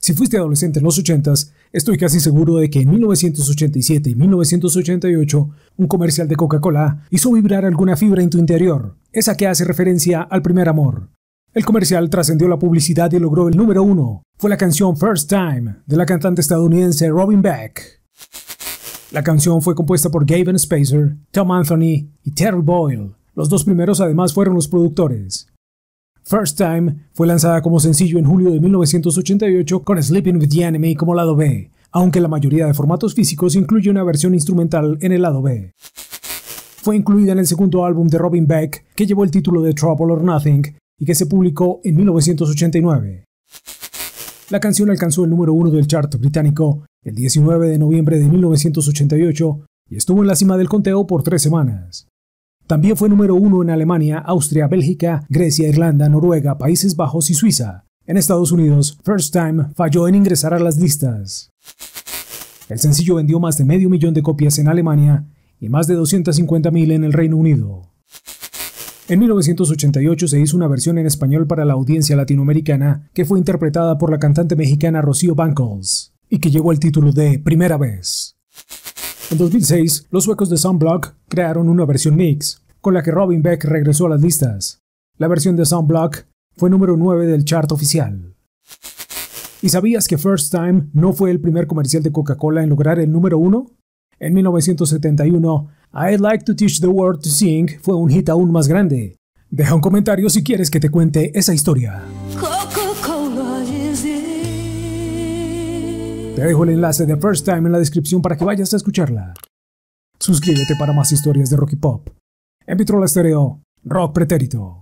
Si fuiste adolescente en los 80s, estoy casi seguro de que en 1987 y 1988 un comercial de Coca-Cola hizo vibrar alguna fibra en tu interior, esa que hace referencia al primer amor. El comercial trascendió la publicidad y logró el número uno. Fue la canción First Time de la cantante estadounidense Robin Beck. La canción fue compuesta por Gavin Spacer, Tom Anthony y Terry Boyle. Los dos primeros además fueron los productores. First Time fue lanzada como sencillo en julio de 1988 con Sleeping with the Enemy como lado B, aunque la mayoría de formatos físicos incluye una versión instrumental en el lado B. Fue incluida en el segundo álbum de Robin Beck, que llevó el título de Trouble or Nothing y que se publicó en 1989. La canción alcanzó el número uno del chart británico el 19 de noviembre de 1988 y estuvo en la cima del conteo por tres semanas. También fue número uno en Alemania, Austria, Bélgica, Grecia, Irlanda, Noruega, Países Bajos y Suiza. En Estados Unidos, First Time falló en ingresar a las listas. El sencillo vendió más de medio millón de copias en Alemania y más de 250.000 en el Reino Unido. En 1988 se hizo una versión en español para la audiencia latinoamericana que fue interpretada por la cantante mexicana Rocío Bancos y que llegó el título de Primera vez. En 2006, los suecos de Soundblock crearon una versión mix, con la que Robin Beck regresó a las listas. La versión de Soundblock fue número 9 del chart oficial. ¿Y sabías que First Time no fue el primer comercial de Coca-Cola en lograr el número 1? En 1971, I'd Like to Teach the World to Sing fue un hit aún más grande. Deja un comentario si quieres que te cuente esa historia. Te dejo el enlace de First Time en la descripción para que vayas a escucharla. Suscríbete para más historias de Rocky pop. En Vitrola Stereo, Rock Pretérito.